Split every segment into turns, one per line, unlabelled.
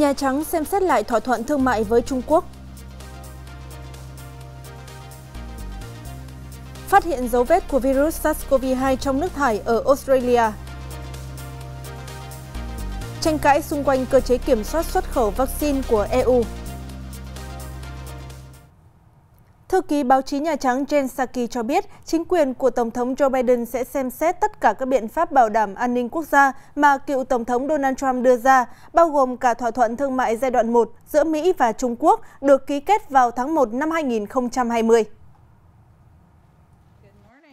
Nhà Trắng xem xét lại thỏa thuận thương mại với Trung Quốc. Phát hiện dấu vết của virus SARS-CoV-2 trong nước thải ở Australia. Tranh cãi xung quanh cơ chế kiểm soát xuất khẩu vaccine của EU. Thư ký báo chí Nhà Trắng Jen Psaki cho biết chính quyền của Tổng thống Joe Biden sẽ xem xét tất cả các biện pháp bảo đảm an ninh quốc gia mà cựu Tổng thống Donald Trump đưa ra, bao gồm cả thỏa thuận thương mại giai đoạn 1 giữa Mỹ và Trung Quốc được ký kết vào tháng 1 năm 2020.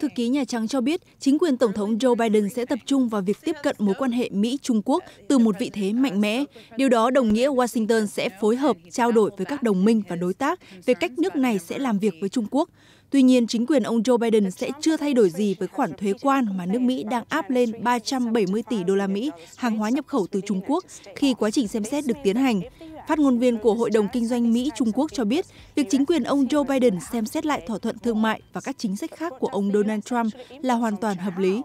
Thư ký Nhà Trắng cho biết chính quyền Tổng thống Joe Biden sẽ tập trung vào
việc tiếp cận mối quan hệ Mỹ-Trung Quốc từ một vị thế mạnh mẽ. Điều đó đồng nghĩa Washington sẽ phối hợp trao đổi với các đồng minh và đối tác về cách nước này sẽ làm việc với Trung Quốc. Tuy nhiên, chính quyền ông Joe Biden sẽ chưa thay đổi gì với khoản thuế quan mà nước Mỹ đang áp lên 370 tỷ đô la Mỹ hàng hóa nhập khẩu từ Trung Quốc khi quá trình xem xét được tiến hành. Phát ngôn viên của Hội đồng Kinh doanh Mỹ-Trung Quốc cho biết, việc chính quyền ông Joe Biden xem xét lại thỏa thuận thương mại
và các chính sách khác của ông Donald Trump là hoàn toàn hợp lý.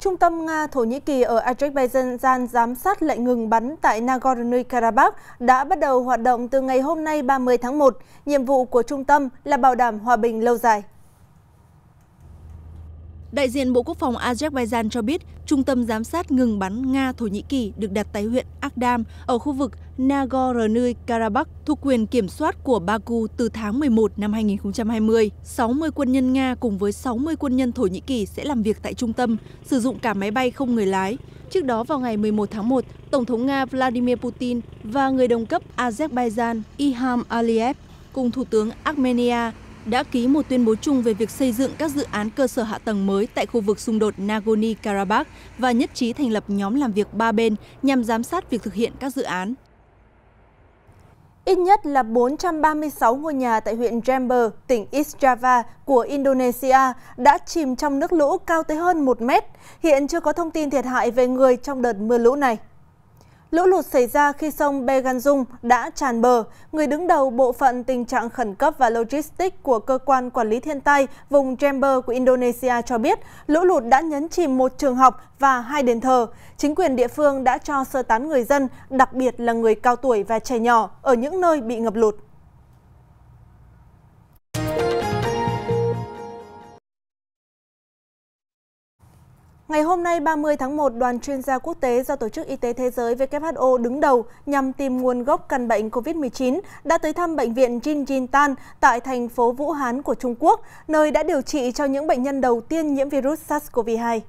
Trung tâm Nga Thổ Nhĩ Kỳ ở Azerbaijan giám sát lệnh ngừng bắn tại Nagorno-Karabakh đã bắt đầu hoạt động từ ngày hôm nay 30 tháng 1. Nhiệm vụ của trung tâm là bảo đảm hòa bình lâu dài. Đại diện Bộ Quốc phòng
Azerbaijan cho biết trung tâm giám sát ngừng bắn Nga-Thổ Nhĩ Kỳ được đặt tại huyện Akdam ở khu vực Nagorno-Karabakh thuộc quyền kiểm soát của Baku từ tháng 11 năm 2020. 60 quân nhân Nga cùng với 60 quân nhân Thổ Nhĩ Kỳ sẽ làm việc tại trung tâm, sử dụng cả máy bay không người lái. Trước đó vào ngày 11 tháng 1, Tổng thống Nga Vladimir Putin và người đồng cấp Azerbaijan Ilham Aliyev cùng Thủ tướng Armenia đã ký một tuyên bố chung về việc xây dựng các dự án cơ sở hạ tầng mới tại khu vực xung đột Nagorno-Karabakh và nhất trí thành lập nhóm làm việc ba bên nhằm giám sát việc thực hiện các dự
án. Ít nhất là 436 ngôi nhà tại huyện Jember, tỉnh East Java của Indonesia đã chìm trong nước lũ cao tới hơn 1 mét. Hiện chưa có thông tin thiệt hại về người trong đợt mưa lũ này. Lũ lụt xảy ra khi sông Beganzung đã tràn bờ. Người đứng đầu bộ phận tình trạng khẩn cấp và logistics của cơ quan quản lý thiên tai vùng Jember của Indonesia cho biết lũ lụt đã nhấn chìm một trường học và hai đền thờ. Chính quyền địa phương đã cho sơ tán người dân, đặc biệt là người cao tuổi và trẻ nhỏ ở những nơi bị ngập lụt. Ngày hôm nay 30 tháng 1, đoàn chuyên gia quốc tế do Tổ chức Y tế Thế giới WHO đứng đầu nhằm tìm nguồn gốc căn bệnh COVID-19 đã tới thăm bệnh viện Jin Tan tại thành phố Vũ Hán của Trung Quốc, nơi đã điều trị cho những bệnh nhân đầu tiên nhiễm virus SARS-CoV-2.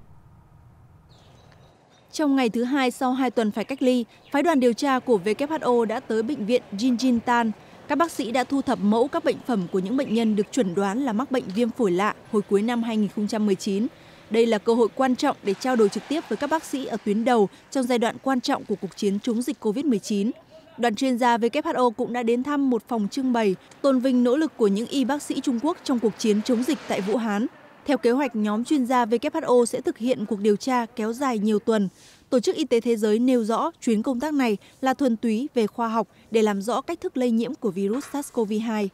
Trong ngày thứ hai sau 2 tuần phải cách ly, phái đoàn điều tra
của WHO đã tới bệnh viện Jin Tan. Các bác sĩ đã thu thập mẫu các bệnh phẩm của những bệnh nhân được chuẩn đoán là mắc bệnh viêm phổi lạ hồi cuối năm 2019 đây là cơ hội quan trọng để trao đổi trực tiếp với các bác sĩ ở tuyến đầu trong giai đoạn quan trọng của cuộc chiến chống dịch COVID-19. Đoàn chuyên gia WHO cũng đã đến thăm một phòng trưng bày tôn vinh nỗ lực của những y bác sĩ Trung Quốc trong cuộc chiến chống dịch tại Vũ Hán. Theo kế hoạch, nhóm chuyên gia WHO sẽ thực hiện cuộc điều tra kéo dài nhiều tuần. Tổ chức Y tế Thế giới nêu rõ chuyến công tác này là thuần túy về khoa học để làm rõ cách thức lây nhiễm của virus SARS-CoV-2.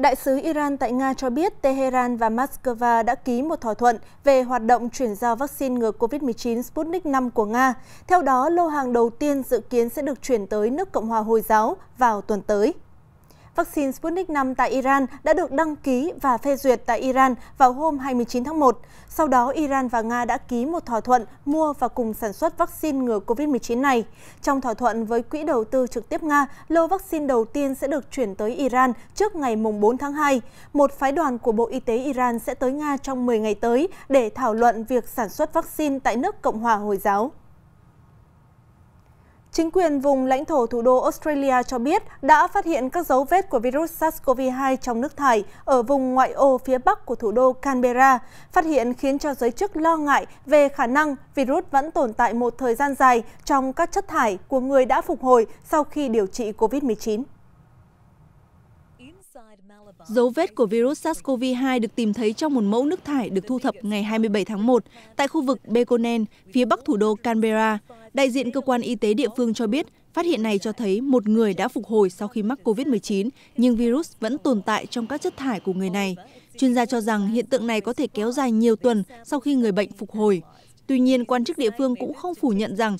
Đại sứ Iran tại Nga cho biết Tehran và Moscow đã ký một thỏa thuận về hoạt động chuyển giao vaccine ngừa COVID-19 Sputnik V của Nga. Theo đó, lô hàng đầu tiên dự kiến sẽ được chuyển tới nước Cộng hòa Hồi giáo vào tuần tới vaccine Sputnik V tại Iran đã được đăng ký và phê duyệt tại Iran vào hôm 29 tháng 1. Sau đó, Iran và Nga đã ký một thỏa thuận mua và cùng sản xuất vaccine ngừa COVID-19 này. Trong thỏa thuận với Quỹ đầu tư trực tiếp Nga, lô vaccine đầu tiên sẽ được chuyển tới Iran trước ngày 4 tháng 2. Một phái đoàn của Bộ Y tế Iran sẽ tới Nga trong 10 ngày tới để thảo luận việc sản xuất vaccine tại nước Cộng hòa Hồi giáo. Chính quyền vùng lãnh thổ thủ đô Australia cho biết đã phát hiện các dấu vết của virus SARS-CoV-2 trong nước thải ở vùng ngoại ô phía bắc của thủ đô Canberra. Phát hiện khiến cho giới chức lo ngại về khả năng virus vẫn tồn tại một thời gian dài trong các chất thải của người đã phục hồi sau khi điều trị COVID-19.
Dấu vết của virus SARS-CoV-2 được tìm thấy trong một mẫu nước thải được thu thập ngày 27 tháng 1 tại khu vực Beconen, phía bắc thủ đô Canberra. Đại diện cơ quan y tế địa phương cho biết, phát hiện này cho thấy một người đã phục hồi sau khi mắc COVID-19, nhưng virus vẫn tồn tại trong các chất thải của người này. Chuyên gia cho rằng hiện tượng này có thể kéo dài nhiều tuần sau khi người bệnh phục hồi. Tuy nhiên, quan chức địa phương cũng không phủ nhận rằng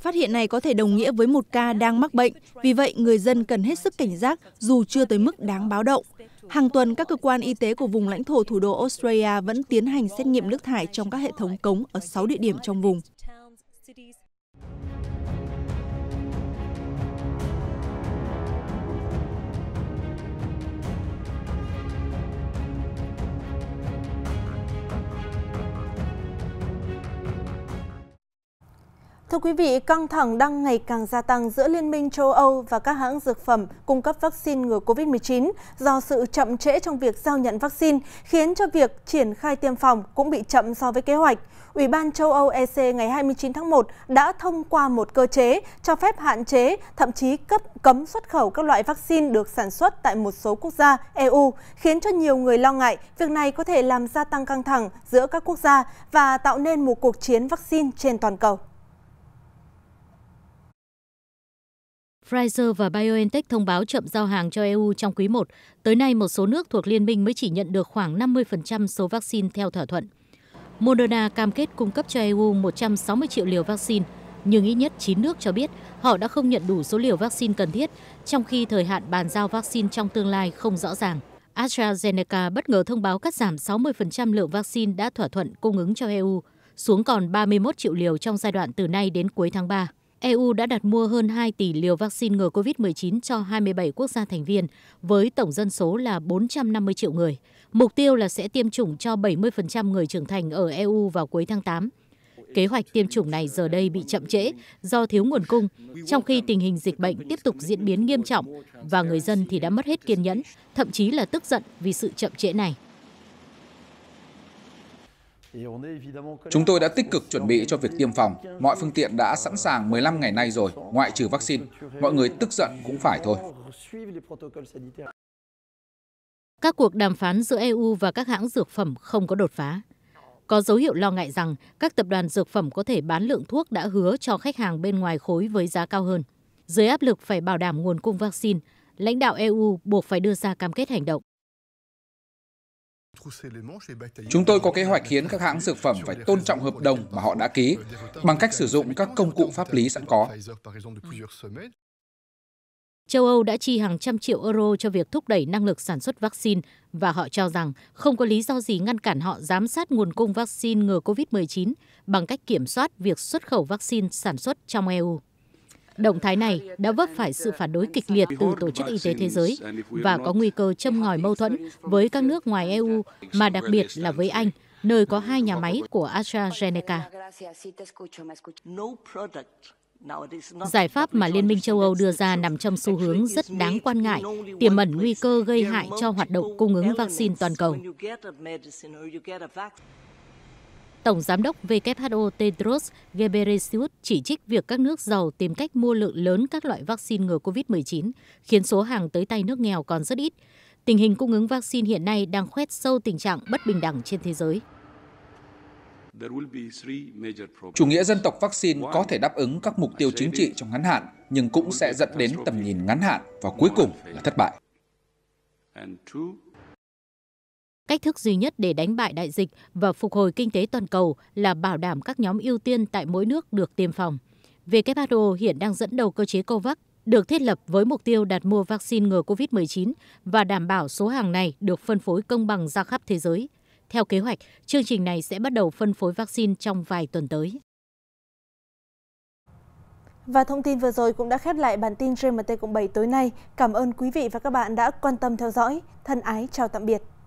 phát hiện này có thể đồng nghĩa với một ca đang mắc bệnh. Vì vậy, người dân cần hết sức cảnh giác dù chưa tới mức đáng báo động. Hàng tuần, các cơ quan y tế của vùng lãnh thổ thủ đô Australia vẫn tiến hành xét nghiệm nước thải trong các hệ thống cống ở 6 địa điểm trong vùng.
Thưa quý vị, căng thẳng đang ngày càng gia tăng giữa Liên minh châu Âu và các hãng dược phẩm cung cấp vaccine ngừa COVID-19 do sự chậm trễ trong việc giao nhận vaccine, khiến cho việc triển khai tiêm phòng cũng bị chậm so với kế hoạch. Ủy ban châu Âu EC ngày 29 tháng 1 đã thông qua một cơ chế cho phép hạn chế, thậm chí cấp cấm xuất khẩu các loại vaccine được sản xuất tại một số quốc gia EU, khiến cho nhiều người lo ngại việc này có thể làm gia tăng căng thẳng giữa các quốc gia và tạo nên một cuộc chiến vaccine trên toàn cầu.
Pfizer và BioNTech thông báo chậm giao hàng cho EU trong quý 1. Tới nay, một số nước thuộc liên minh mới chỉ nhận được khoảng 50% số vaccine theo thỏa thuận. Moderna cam kết cung cấp cho EU 160 triệu liều vaccine, nhưng ít nhất 9 nước cho biết họ đã không nhận đủ số liều vaccine cần thiết, trong khi thời hạn bàn giao vaccine trong tương lai không rõ ràng. AstraZeneca bất ngờ thông báo cắt giảm 60% lượng vaccine đã thỏa thuận cung ứng cho EU, xuống còn 31 triệu liều trong giai đoạn từ nay đến cuối tháng 3. EU đã đặt mua hơn 2 tỷ liều vaccine ngừa COVID-19 cho 27 quốc gia thành viên, với tổng dân số là 450 triệu người. Mục tiêu là sẽ tiêm chủng cho 70% người trưởng thành ở EU vào cuối tháng 8. Kế hoạch tiêm chủng này giờ đây bị chậm trễ do thiếu nguồn cung, trong khi tình hình dịch bệnh tiếp tục diễn biến nghiêm trọng và người dân thì đã mất hết kiên nhẫn, thậm chí là tức giận vì sự chậm trễ này.
Chúng tôi đã à tích cực chuẩn bị cho việc tiêm phòng. Mọi phương tiện đã sẵn sàng 15 ngày nay rồi, ngoại trừ vaccine. Mọi người tức giận cũng phải thôi.
Các cuộc đàm phán giữa EU và các hãng dược phẩm không có đột phá. Có dấu hiệu lo ngại rằng các tập đoàn dược phẩm có thể bán lượng thuốc đã hứa cho khách hàng bên ngoài khối với giá cao hơn. Dưới áp lực phải bảo đảm nguồn cung vaccine, lãnh đạo EU buộc phải đưa ra cam kết hành động. Chúng tôi có kế hoạch khiến các hãng
dược phẩm phải tôn trọng hợp đồng mà họ đã ký bằng cách sử dụng các công cụ pháp lý sẵn có.
Ừ. Châu Âu đã chi hàng trăm triệu euro cho việc thúc đẩy năng lực sản xuất vaccine và họ cho rằng không có lý do gì ngăn cản họ giám sát nguồn cung vaccine ngừa COVID-19 bằng cách kiểm soát việc xuất khẩu vaccine sản xuất trong EU. Động thái này đã vấp phải sự phản đối kịch liệt từ Tổ chức Y tế Thế giới
và có nguy
cơ châm ngòi mâu thuẫn với các nước ngoài EU, mà đặc biệt là với Anh, nơi có hai nhà máy của AstraZeneca.
Giải pháp mà Liên
minh châu Âu đưa ra nằm trong xu hướng rất đáng quan ngại, tiềm ẩn nguy cơ gây hại cho hoạt động cung ứng vaccine toàn cầu. Tổng Giám đốc WHO Tedros Ghebreyesus chỉ trích việc các nước giàu tìm cách mua lượng lớn các loại vaccine ngừa COVID-19, khiến số hàng tới tay nước nghèo còn rất ít. Tình hình cung ứng vaccine hiện nay đang khoét sâu tình trạng bất bình đẳng trên thế giới.
Chủ nghĩa dân
tộc vaccine có thể đáp ứng các mục tiêu chính trị trong ngắn hạn, nhưng cũng sẽ dẫn đến tầm nhìn ngắn hạn và cuối cùng là thất bại.
Cách thức duy nhất để đánh bại đại dịch và phục hồi kinh tế toàn cầu là bảo đảm các nhóm ưu tiên tại mỗi nước được tiêm phòng. WHO hiện đang dẫn đầu cơ chế COVAX được thiết lập với mục tiêu đặt mua vaccine ngừa COVID-19 và đảm bảo số hàng này được phân phối công bằng ra khắp thế giới. Theo kế hoạch, chương trình này sẽ bắt đầu phân phối vaccine trong vài tuần tới. Và thông
tin vừa rồi cũng đã khép lại bản tin GMT cộng 7 tối nay. Cảm ơn quý vị và các bạn đã quan tâm theo dõi. Thân ái chào tạm biệt.